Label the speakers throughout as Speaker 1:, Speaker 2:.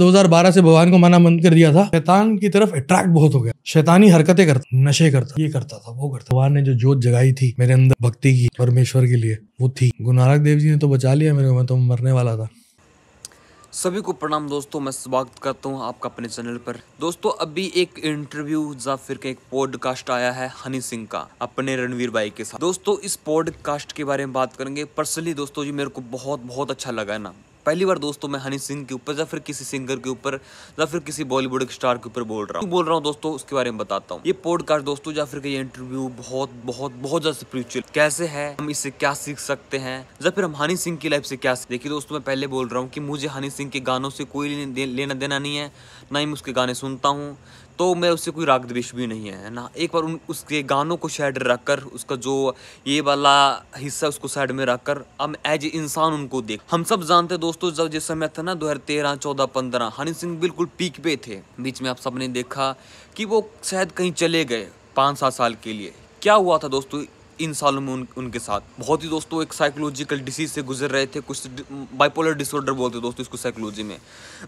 Speaker 1: 2012 से भगवान को माना बंद कर दिया था शैतान की तरफ अट्रैक्ट बहुत हो गया शैतानी हरकतें करता नशे करता ये करता था वो करता भगवान ने जो जोत जगाई थी मेरे अंदर भक्ति की परमेश्वर के लिए वो थी गुरु नानक देव जी ने तो बचा लिया मेरे को मैं तो मरने वाला था
Speaker 2: सभी को प्रणाम दोस्तों मैं स्वागत करता हूँ आपका अपने चैनल पर दोस्तों अभी एक इंटरव्यू या फिर एक पॉडकास्ट आया है हनी सिंह का अपने रणवीर भाई के साथ दोस्तों इस पॉडकास्ट के बारे में बात करेंगे पर्सनली दोस्तों जी मेरे को बहुत बहुत अच्छा लगा ना पहली बार दोस्तों मैं हनी सिंह के ऊपर या फिर किसी सिंगर के ऊपर या फिर किसी बॉलीवुड स्टार के ऊपर बोल रहा हूँ बोल रहा हूँ दोस्तों उसके बारे में बताता हूँ ये पॉडकास्ट दोस्तों या फिर ये इंटरव्यू बहुत बहुत बहुत ज्यादा स्पिरिचुअल कैसे है हम इससे क्या सीख सकते हैं या फिर हम हनी सिंह की लाइफ से क्या देखिए दोस्तों मैं पहले बोल रहा हूँ कि मुझे हनी सिंह के गानों से कोई लेना देना नहीं है ना ही मैं उसके गाने सुनता हूँ तो मेरा उससे कोई राग द्वेष भी नहीं है ना एक बार उन उसके गानों को साइड रख कर उसका जो ये वाला हिस्सा उसको साइड में रख कर हम एज ए इंसान उनको देख हम सब जानते हैं दोस्तों जब जिस समय था ना दो हज़ार तेरह चौदह पंद्रह हनी सिंह बिल्कुल पीक पे थे बीच में आप सब ने देखा कि वो शायद कहीं चले गए पाँच सात साल के लिए क्या हुआ था दोस्तों इन सालों में उन, उनके साथ बहुत ही दोस्तों एक साइकोलॉजिकल डिसीज से गुजर रहे थे कुछ बाइपोलर डिसऑर्डर बोलते दोस्तों इसको साइकोलॉजी में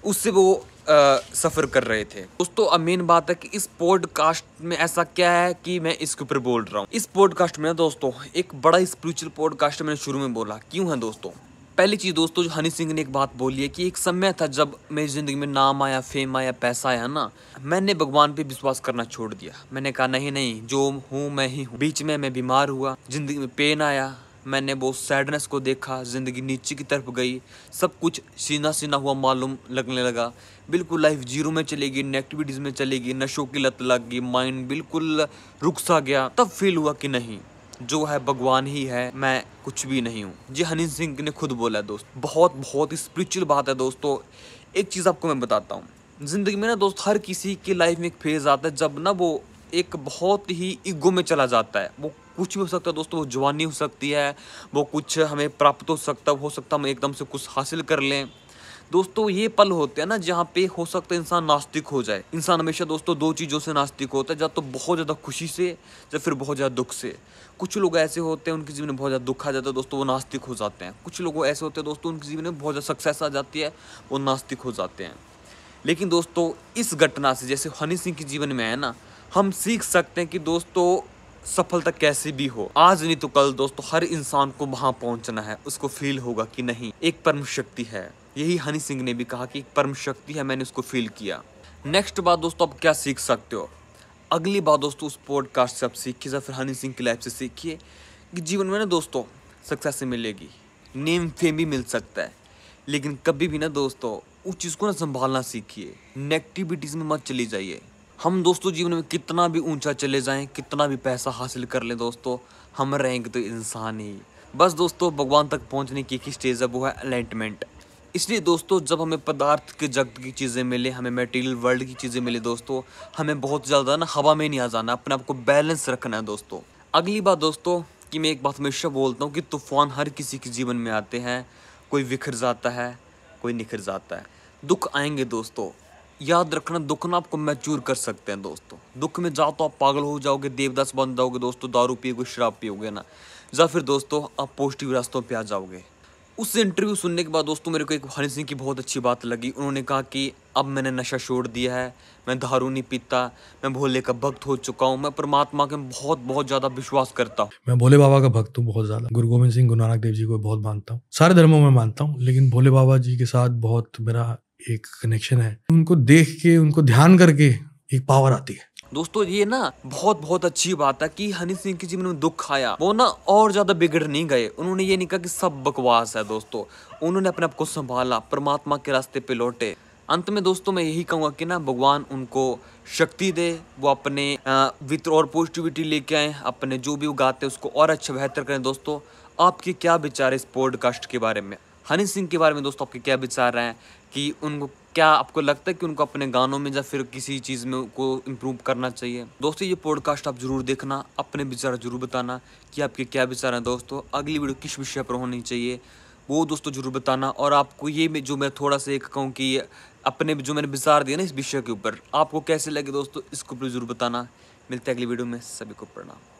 Speaker 2: उससे वो सफ़र कर रहे थे दोस्तों अब मेन बात है कि इस पॉडकास्ट में ऐसा क्या है कि मैं इसके ऊपर बोल रहा हूँ इस पॉडकास्ट में दोस्तों एक बड़ा स्पिरिचुअल पॉडकास्ट मैंने शुरू में बोला क्यों है दोस्तों पहली चीज़ दोस्तों जो हनी सिंह ने एक बात बोली है कि एक समय था जब मेरी ज़िंदगी में नाम आया फेम आया पैसा आया ना मैंने भगवान पे विश्वास करना छोड़ दिया मैंने कहा नहीं नहीं जो हूँ मैं ही हूँ बीच में मैं बीमार हुआ ज़िंदगी में पेन आया मैंने वो सैडनेस को देखा ज़िंदगी नीचे की तरफ गई सब कुछ सीना सीना हुआ मालूम लगने लगा बिल्कुल लाइफ जीरो में चलेगी नेगेटिविटीज़ में चलेगी नशों की लत लग गई माइंड बिल्कुल रुक सा गया तब फील हुआ कि नहीं जो है भगवान ही है मैं कुछ भी नहीं हूँ जी हनी सिंह ने खुद बोला है दोस्त बहुत बहुत ही स्पिरिचुअल बात है दोस्तों एक चीज़ आपको मैं बताता हूँ ज़िंदगी में ना दोस्त हर किसी की लाइफ में एक फेज़ आता है जब ना वो एक बहुत ही ईगो में चला जाता है वो कुछ भी हो सकता है दोस्तों वो जवानी हो सकती है वो कुछ हमें प्राप्त हो सकता है हो सकता हम एकदम से कुछ हासिल कर लें दोस्तों ये पल होते हैं ना जहाँ पे हो सकता है इंसान नास्तिक हो जाए इंसान हमेशा दोस्तों दो चीज़ों से नास्तिक होता है या तो बहुत ज़्यादा खुशी से या फिर बहुत ज़्यादा दुख से कुछ लोग ऐसे होते हैं उनकी जीवन में बहुत ज़्यादा दुख आ जाता है दोस्तों वो नास्तिक हो जाते हैं कुछ लोग ऐसे होते हैं दोस्तों उनकी जीवन में बहुत ज़्यादा सक्सेस आ जाती है वो नास्तिक हो जाते हैं लेकिन दोस्तों इस घटना से जैसे हनी सिंह के जीवन में है ना हम सीख सकते हैं कि दोस्तों सफलता कैसी भी हो आज नहीं तो कल दोस्तों तो हर इंसान को वहां पहुंचना है उसको फील होगा कि नहीं एक परम शक्ति है यही हनी सिंह ने भी कहा कि एक परम शक्ति है मैंने उसको फील किया नेक्स्ट बात दोस्तों आप क्या सीख सकते हो अगली बात दोस्तों उस पॉडकास्ट से आप सीखिए या फिर हनी सिंह की लाइफ से सीखिए कि जीवन में ना दोस्तों सक्सेस मिलेगी नेम फेम भी मिल सकता है लेकिन कभी भी ना दोस्तों उस चीज़ को ना संभालना सीखिए नेगेटिविटीज़ में मत चली जाइए हम दोस्तों जीवन में कितना भी ऊंचा चले जाएं कितना भी पैसा हासिल कर लें दोस्तों हम रहेंगे तो इंसान ही बस दोस्तों भगवान तक पहुंचने की एक स्टेज है वो है अलाइटमेंट इसलिए दोस्तों जब हमें पदार्थ के जगत की चीज़ें मिले हमें मेटेरियल वर्ल्ड की चीज़ें मिले दोस्तों हमें बहुत ज़्यादा ना हवा में नहीं आ जाना अपने आप को बैलेंस रखना है दोस्तों अगली बात दोस्तों कि मैं एक बात हमेशा बोलता हूँ कि तूफान हर किसी के जीवन में आते हैं कोई बिखर जाता है कोई निखर जाता है दुख आएंगे दोस्तों याद रखना दुख ना आपको मैच्योर कर सकते हैं दोस्तों दुख में जाओ तो आप पागल हो जाओगे देवदास बन जाओगे दोस्तों दारू पियोगे शराब पियोगे ना या फिर दोस्तों आप पॉजिटिव रास्तों पर आ जाओगे उस इंटरव्यू सुनने के बाद दोस्तों मेरे को एक हनी सिंह की बहुत अच्छी बात लगी उन्होंने कहा कि अब मैंने नशा छोड़ दिया है मैं दारू नहीं पीता मैं भोले का भक्त हो चुका हूँ मैं परमात्मा के बहुत बहुत ज्यादा विश्वास करता हूँ
Speaker 1: मैं भोले बाबा का भक्त हूँ बहुत ज्यादा गुरु गोविंद सिंह गुरु नानक देव जी को बहुत मानता हूँ सारे धर्मों में मानता हूँ लेकिन भोले बाबा जी के साथ बहुत मेरा एक कनेक्शन है उनको देख के उनको ध्यान करके एक पावर आती है
Speaker 2: दोस्तों ये ना बहुत बहुत अच्छी बात है कि हनी सिंह के जीवन में दुख आया वो ना और ज्यादा बिगड़ नहीं गए उन्होंने ये नहीं कहा कि सब बकवास है दोस्तों उन्होंने अपने आप को संभाला परमात्मा के रास्ते पे लौटे अंत में दोस्तों मैं यही कहूँगा कि ना भगवान उनको शक्ति दे वो अपने वित्र और पॉजिटिविटी लेके आए अपने जो भी उगाते हैं उसको और अच्छा बेहतर करें दोस्तों आपके क्या विचार इस पॉडकास्ट के बारे में हनी सिंह के बारे में दोस्तों आपके क्या विचार हैं कि उनको क्या आपको लगता है कि उनको अपने गानों में या फिर किसी चीज़ में को इम्प्रूव करना चाहिए दोस्तों ये पॉडकास्ट आप जरूर देखना अपने विचार जरूर बताना कि आपके क्या विचार हैं दोस्तों अगली वीडियो किस विषय पर होनी चाहिए वो दोस्तों जरूर बताना और आपको ये जो मैं थोड़ा सा एक कहूँ कि अपने जो मैंने विचार दिया ना इस विषय के ऊपर आपको कैसे लगे दोस्तों इसके ऊपर जरूर बताना मिलते हैं अगली वीडियो में सभी को प्रणाम